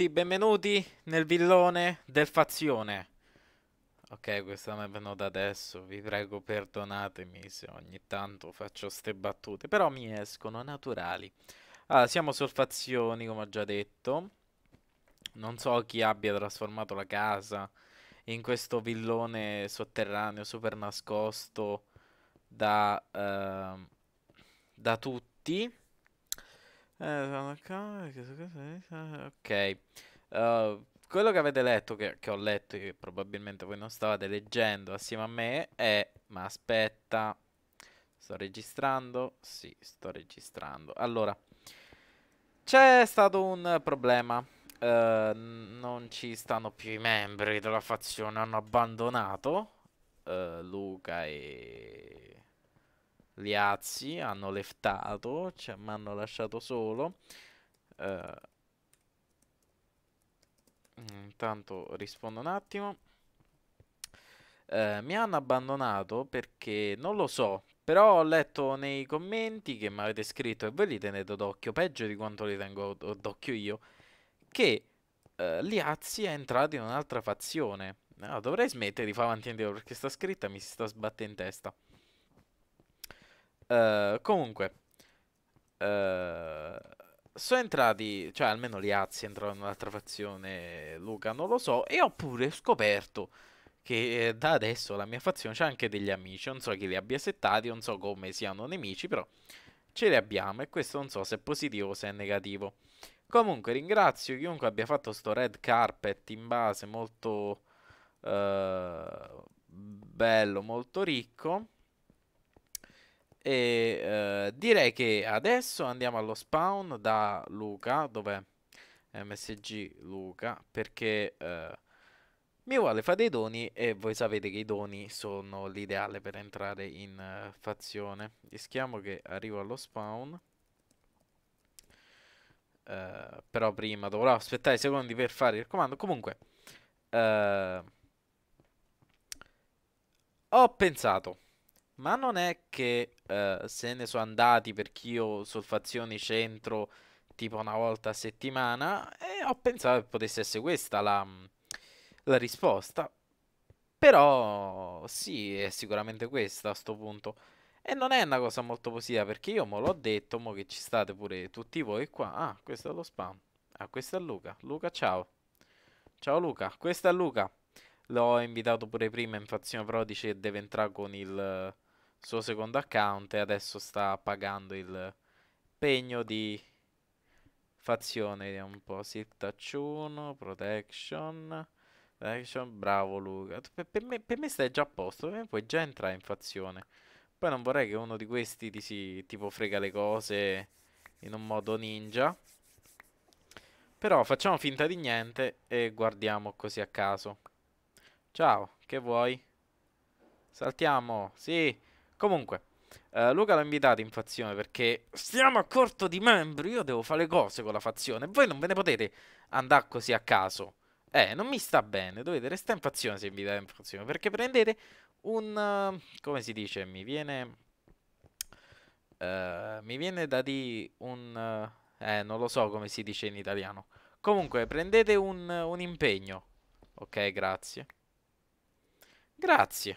tutti, benvenuti nel villone del fazione. Ok, questa non è venuta adesso, vi prego perdonatemi se ogni tanto faccio ste battute, però mi escono naturali. Allora, ah, siamo sul fazioni, come ho già detto. Non so chi abbia trasformato la casa in questo villone sotterraneo super nascosto da, eh, da tutti. Eh, eh. Ok. Uh, quello che avete letto, che, che ho letto e che probabilmente voi non stavate leggendo assieme a me è... Ma aspetta, sto registrando? Sì, sto registrando. Allora, c'è stato un problema. Uh, non ci stanno più i membri della fazione, hanno abbandonato uh, Luca e azzi hanno leftato, cioè, mi hanno lasciato solo. Uh, intanto rispondo un attimo. Uh, mi hanno abbandonato perché non lo so, però ho letto nei commenti che mi avete scritto e voi li tenete d'occhio, peggio di quanto li tengo d'occhio io, che uh, eh, Liazzi è entrato in un'altra fazione. No, dovrei smettere di fare avanti e indietro perché sta scritta mi si sta sbattendo in testa. Eh, comunque, uh, sono entrati, cioè almeno gli Azzi entrano nell'altra fazione, Luca non lo so, e ho pure scoperto che eh, da adesso la mia fazione c'ha anche degli amici, non so chi li abbia settati, non so come siano nemici, però ce li abbiamo e questo non so se è positivo o se è negativo. Comunque ringrazio chiunque abbia fatto sto red carpet in base molto eh, bello, molto ricco. E eh, direi che adesso andiamo allo spawn da Luca, dov'è? MSG Luca, perché eh, mi vuole fare dei doni e voi sapete che i doni sono l'ideale per entrare in uh, fazione. Rischiamo che arrivo allo spawn. Uh, però prima dovrò aspettare i secondi per fare il comando. Comunque, uh, ho pensato ma non è che uh, se ne sono andati perché io sul solfazioni centro tipo una volta a settimana e ho pensato che potesse essere questa la, la risposta. Però sì, è sicuramente questa a sto punto. E non è una cosa molto positiva perché io me l'ho detto, mo che ci state pure tutti voi qua. Ah, questo è lo spam. Ah, questo è Luca. Luca, ciao. Ciao Luca, questo è Luca. L'ho invitato pure prima in fazione dice che deve entrare con il suo secondo account e adesso sta pagando il pegno di fazione. Vediamo un po'. Silk Tacciuno, Protection. Protection, bravo Luca. Per, per, me, per, me, stai già a posto, per me puoi già entrare in fazione. Poi non vorrei che uno di questi ti si tipo frega le cose in un modo ninja. Però facciamo finta di niente e guardiamo così a caso. Ciao, che vuoi? Saltiamo, sì. Comunque, eh, Luca l'ha invitato in fazione perché stiamo a corto di membri, io devo fare le cose con la fazione. Voi non ve ne potete andare così a caso. Eh, non mi sta bene, dovete restare in fazione se invitate in fazione, perché prendete un... Uh, come si dice? Mi viene... Uh, mi viene da di un... Uh, eh, non lo so come si dice in italiano. Comunque, prendete un, un impegno. Ok, grazie. Grazie.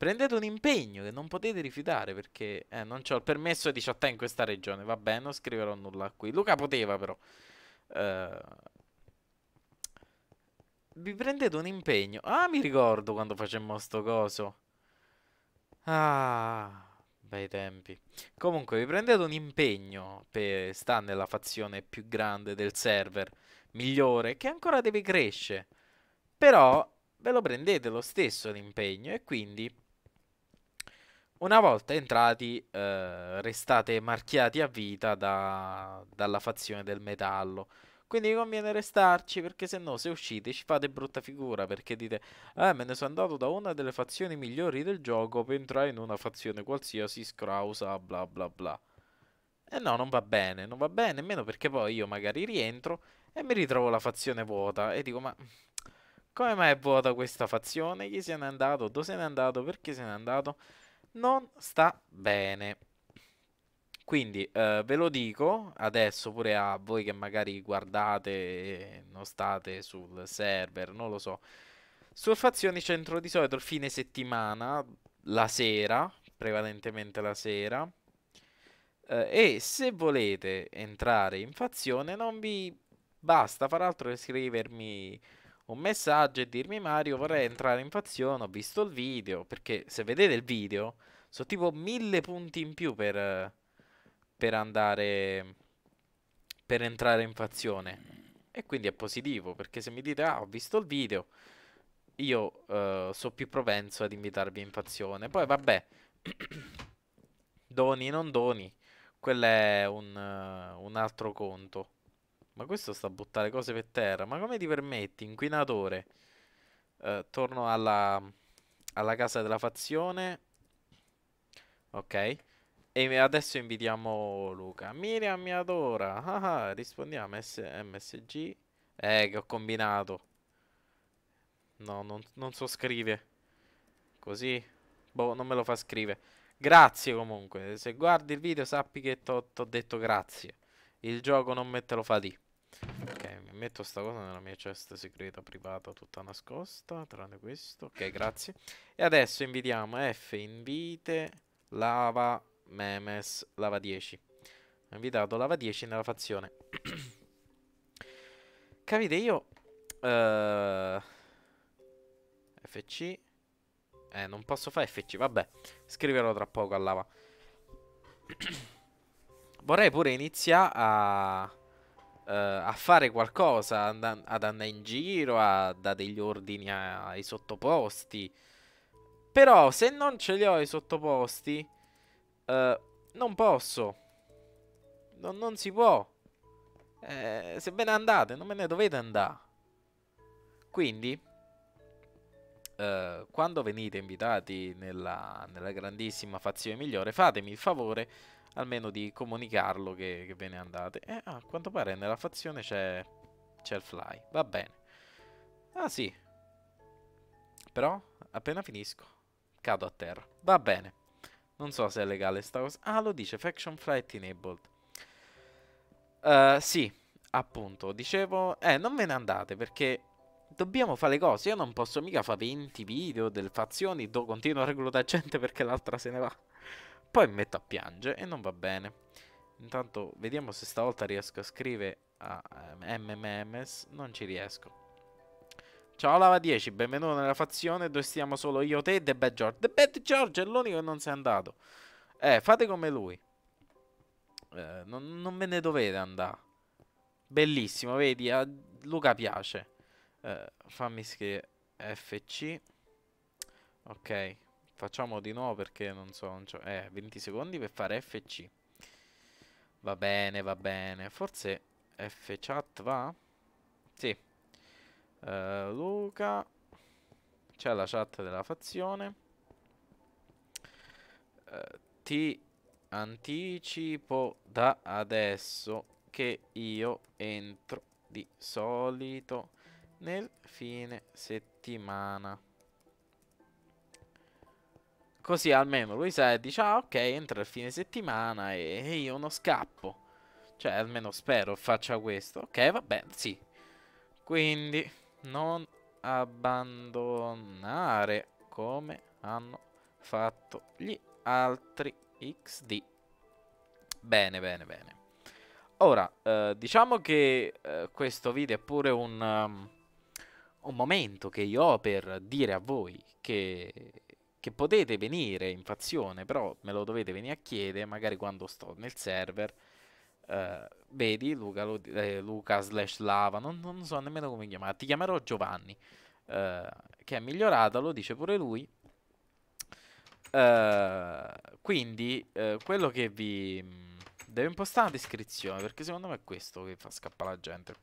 Prendete un impegno che non potete rifiutare perché eh, non ho il permesso di 18 in questa regione. Vabbè, non scriverò nulla qui. Luca poteva però. Uh, vi prendete un impegno. Ah, mi ricordo quando facemmo sto coso. Ah, bei tempi. Comunque, vi prendete un impegno per stare nella fazione più grande del server, migliore, che ancora deve crescere. Però ve lo prendete lo stesso l'impegno e quindi una volta entrati, eh, restate marchiati a vita da, dalla fazione del metallo. Quindi conviene restarci perché se no se uscite ci fate brutta figura perché dite Eh me ne sono andato da una delle fazioni migliori del gioco per entrare in una fazione qualsiasi scrausa bla bla bla E no non va bene, non va bene nemmeno perché poi io magari rientro e mi ritrovo la fazione vuota e dico ma come mai è vuota questa fazione? Chi se n'è andato? Dove se n'è andato? Perché se n'è andato? non sta bene. Quindi eh, ve lo dico adesso pure a voi che magari guardate e non state sul server, non lo so. Solfazioni centro di solito il fine settimana, la sera, prevalentemente la sera. Eh, e se volete entrare in fazione non vi basta far altro che scrivermi un messaggio e dirmi Mario vorrei entrare in fazione, ho visto il video, perché se vedete il video sono tipo mille punti in più per, per andare, per entrare in fazione. E quindi è positivo, perché se mi dite ah ho visto il video, io uh, eh, sono più propenso ad invitarvi in fazione. Poi vabbè, doni non doni, quello è un, uh, un altro conto. Ma questo sta a buttare cose per terra. Ma come ti permetti, inquinatore? Eh, torno alla, alla casa della fazione. Ok. E adesso invitiamo Luca. Miriam mi adora. Ah, ah rispondiamo S MSG. Eh, che ho combinato. No, non, non so scrivere. Così. Boh, non me lo fa scrivere. Grazie comunque. Se guardi il video sappi che ti ho detto grazie. Il gioco non me te lo fa lì. Ok, mi metto sta cosa nella mia cesta segreta privata tutta nascosta, tranne questo. Ok, grazie. E adesso invitiamo F invite lava memes lava 10. Ho invitato lava 10 nella fazione. Capite, io... Uh, eh, FC... Eh, non posso fare FC, vabbè. Scriverò tra poco a lava. Vorrei pure iniziare a eh, a fare qualcosa, ad, ad andare in giro, a dare degli ordini ai sottoposti. Però se non ce li ho i sottoposti, eh, non posso. Non, non si può. Eh, se ve ne andate, non me ne dovete andare. Quindi, eh, quando venite invitati nella, nella grandissima fazione migliore, fatemi il favore almeno di comunicarlo che, che ve ne andate. Eh, ah, a quanto pare nella fazione c'è il fly, va bene. Ah sì, però appena finisco cado a terra, va bene. Non so se è legale sta cosa. Ah, lo dice, faction flight enabled. Uh, sì, appunto, dicevo... Eh, non ve ne andate perché dobbiamo fare le cose. Io non posso mica fare 20 video delle fazioni, do, continuo a reclutare gente perché l'altra se ne va. Poi mi metto a piangere e non va bene. Intanto vediamo se stavolta riesco a scrivere a eh, MMMS. Non ci riesco. Ciao Lava 10, benvenuto nella fazione dove stiamo solo io, te e The Bad George. The Bad George è l'unico che non si è andato. Eh, fate come lui. Eh, non, non, ve ne dovete andare. Bellissimo, vedi, a Luca piace. Eh, fammi scrivere FC. Ok, Facciamo di nuovo perché non so, cioè, eh, 20 secondi per fare FC. Va bene, va bene. Forse F va? Sì. Uh, Luca. C'è la chat della fazione. Uh, ti anticipo da adesso che io entro di solito nel fine settimana. Così almeno lui sa e dice, ah ok, entra il fine settimana e, e io non scappo. Cioè, almeno spero faccia questo. Ok, va bene, sì. Quindi, non abbandonare come hanno fatto gli altri XD. Bene, bene, bene. Ora, eh, diciamo che eh, questo video è pure un, um, un momento che io ho per dire a voi che che potete venire in fazione, però me lo dovete venire a chiedere, magari quando sto nel server. Uh, vedi Luca, lo, eh, Luca slash Lava, non, non, so nemmeno come chiamarlo, ti chiamerò Giovanni, uh, che è migliorata, lo dice pure lui. Uh, quindi quello che vi mm, Devo impostare la descrizione, perché secondo me è questo che fa scappare la gente.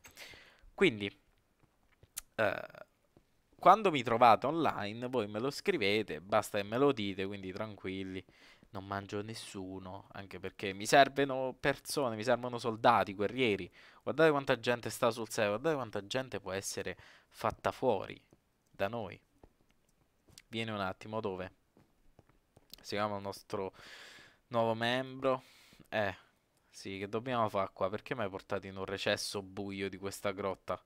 Quindi, quando mi trovate online, voi me lo scrivete, basta che me lo dite, quindi tranquilli. Non mangio nessuno, anche perché mi servono persone, mi servono soldati, guerrieri. Guardate quanta gente sta sul serio, guardate quanta gente può essere fatta fuori da noi. Vieni un attimo, dove? Si chiama il nostro nuovo membro. Eh, sì, che dobbiamo fare qua? Perché mi hai portato in un recesso buio di questa grotta,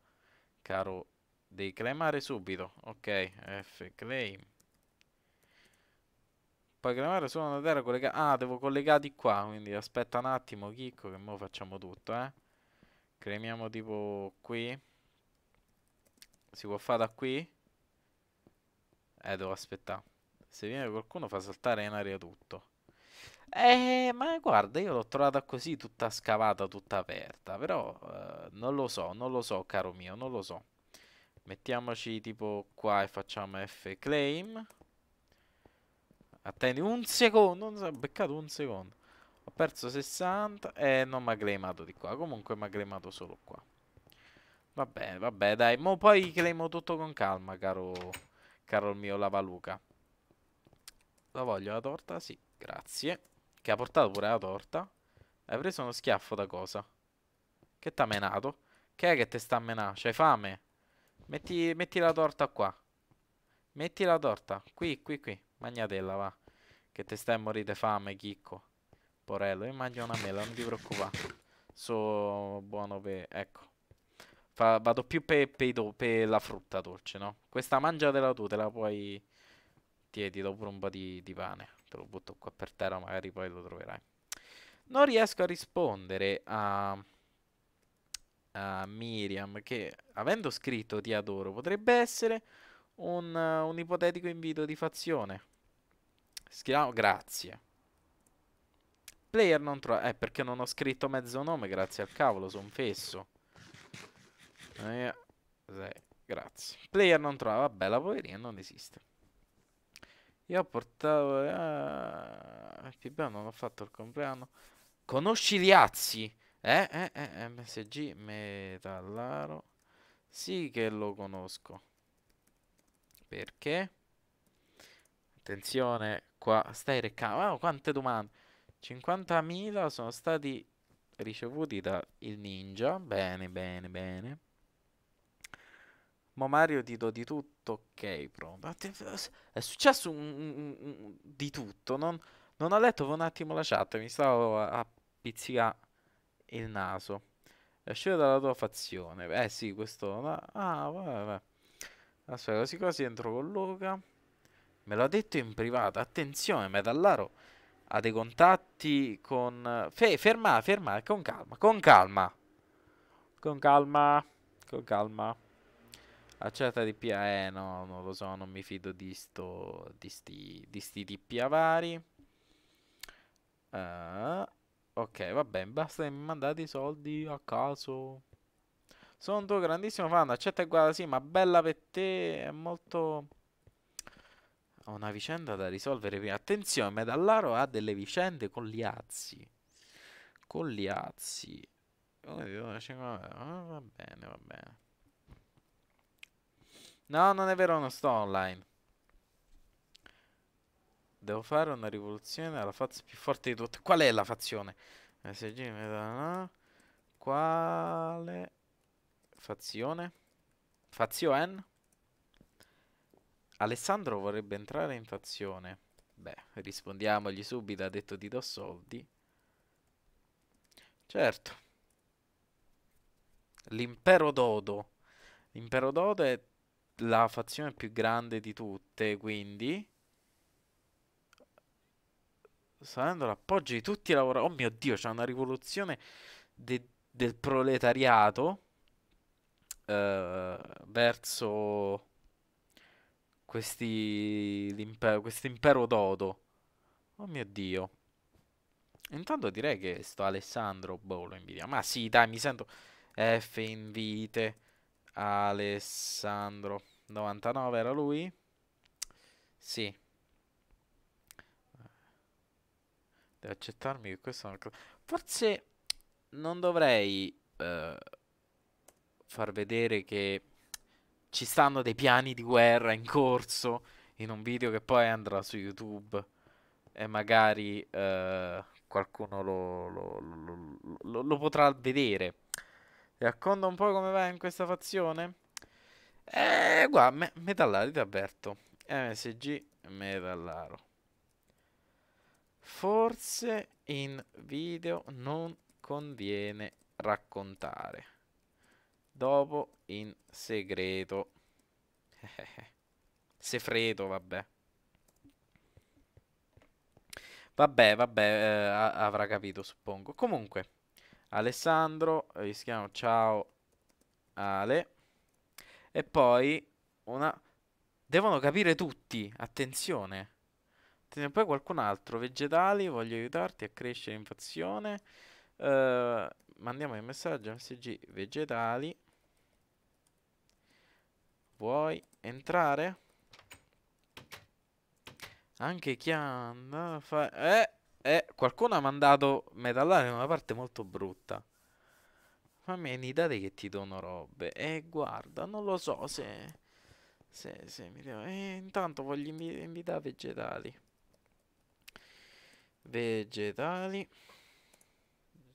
caro Devi claimare subito. Ok, F claim. Puoi claimare solo una terra collegata. Ah, devo collegati qua. Quindi aspetta un attimo, chicco, che mo facciamo tutto, eh. Cremiamo tipo qui. Si può fare da qui? Eh, devo aspettare. Se viene qualcuno fa saltare in aria tutto. Eh, ma guarda, io l'ho trovata così, tutta scavata, tutta aperta. Però eh, non lo so, non lo so, caro mio, non lo so. Mettiamoci tipo qua e facciamo F claim. Attendi un secondo, non ho beccato un secondo. Ho perso 60 e non mi ha claimato di qua. Comunque mi ha claimato solo qua. Va bene, va bene, dai. Mo poi claimo tutto con calma, caro, caro il mio lavaluca. La voglio la torta? Sì, grazie. Che ha portato pure la torta. Hai preso uno schiaffo da cosa? Che t'ha menato? Che è che te sta a menare? C'hai fame? Metti, metti la torta qua. Metti la torta. Qui, qui, qui. Magnatella, va. Che te stai a morire di fame, chicco. Porello, io mangio una mela, non ti preoccupare. So buono per... Ecco. Fa, vado più per pe, pe la frutta dolce, no? Questa mangiatela tu, te la puoi... Tieni dopo un po' di, di pane. Te lo butto qua per terra, magari poi lo troverai. Non riesco a rispondere a a Miriam che, avendo scritto ti adoro, potrebbe essere un, uh, un ipotetico invito di fazione. Schiamo, ah, grazie. Player non trova... Eh, perché non ho scritto mezzo nome, grazie al cavolo, sono fesso. Eh, sei, grazie. Player non trova... Vabbè, la poverina non esiste. Io ho portato... Ah, non ho fatto il compleanno. Conosci gli azzi? Eh, eh, eh, eh MSG Metallaro. Sì che lo conosco. Perché? Attenzione, qua stai recando. Oh, wow, quante domande. 50.000 sono stati ricevuti dal ninja. Bene, bene, bene. Ma Mario ti do di tutto, ok, pronto. È successo un, un, un, di tutto. Non, non, ho letto per un attimo la chat, mi stavo a, a pizzicare il naso. Esce eh, dalla tua fazione. Eh sì, questo... Ah, vabbè, vabbè. Aspetta, quasi quasi entro con Luca. Me l'ha detto in privato. Attenzione, Metallaro ha dei contatti con... Fe, ferma, ferma, con calma, con calma. Con calma, con calma. Accetta di pia... Eh, no, non lo so, non mi fido di sto... Di sti... Di sti di pia vari. Uh, eh, Ok, va bene, basta che mi mandate i soldi a caso. Sono un tuo grandissimo fan, accetta e guarda, sì, ma bella per te, è molto... Ho una vicenda da risolvere prima. Attenzione, Medallaro ha delle vicende con gli azzi. Con gli azzi. Eh, va bene, va bene. No, non è vero, non sto online. Devo fare una rivoluzione alla fazione più forte di tutte. Qual è la fazione? SG Medana. Quale fazione? Fazioen? Alessandro vorrebbe entrare in fazione. Beh, rispondiamogli subito, ha detto ti do soldi. Certo. L'impero Dodo. L'impero Dodo è la fazione più grande di tutte, quindi sta avendo l'appoggio di tutti i lavoratori. Oh mio Dio, c'è una rivoluzione de- del proletariato eh, verso questi, l'impero, quest'impero dodo. Oh mio Dio. Intanto direi che sto Alessandro boh, lo invidia. Ma sì, dai, mi sento F invite Alessandro 99 era lui? Sì. Devo accettarmi che questo è una cosa. Forse non dovrei eh, far vedere che ci stanno dei piani di guerra in corso in un video che poi andrà su YouTube e magari eh, qualcuno lo, lo, lo, lo, potrà vedere. Ti un po' come va in questa fazione? Eh, guarda, me, metallari ti avverto. MSG metallaro forse in video non conviene raccontare. Dopo in segreto. Sefredo, vabbè. Vabbè, vabbè, eh, avrà capito, suppongo. Comunque, Alessandro, rischiamo, ciao Ale. E poi una... Devono capire tutti, attenzione te ne poi qualcun altro. Vegetali, voglio aiutarti a crescere in fazione. Uh, eh, mandiamo il messaggio MSG vegetali. Vuoi entrare? Anche Chian fa... Eh, eh, qualcuno ha mandato metallare in una parte molto brutta. Fammi un'idea che ti dono robe. Eh, guarda, non lo so se... Se, se mi devo... Eh, intanto voglio invi invitare vegetali. Vegetali.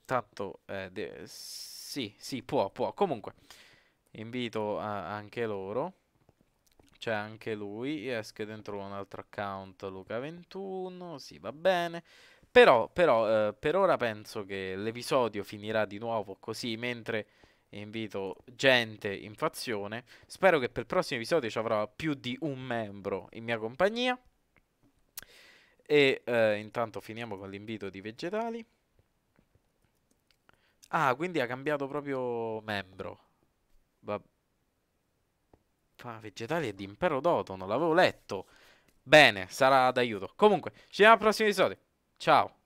Tanto, eh, sì, sì, può, può. Comunque, invito anche loro. C'è anche lui, esche dentro un altro account Luca21, sì, va bene. Però, però eh, per ora penso che l'episodio finirà di nuovo così, mentre invito gente in fazione. Spero che per il prossimo episodio ci avrò più di un membro in mia compagnia. E eh, intanto finiamo con l'invito di vegetali. Ah, quindi ha cambiato proprio membro. Va... Ah, vegetali è di Impero Doto, non l'avevo letto. Bene, sarà d'aiuto. Comunque, ci vediamo al prossimo episodio. Ciao.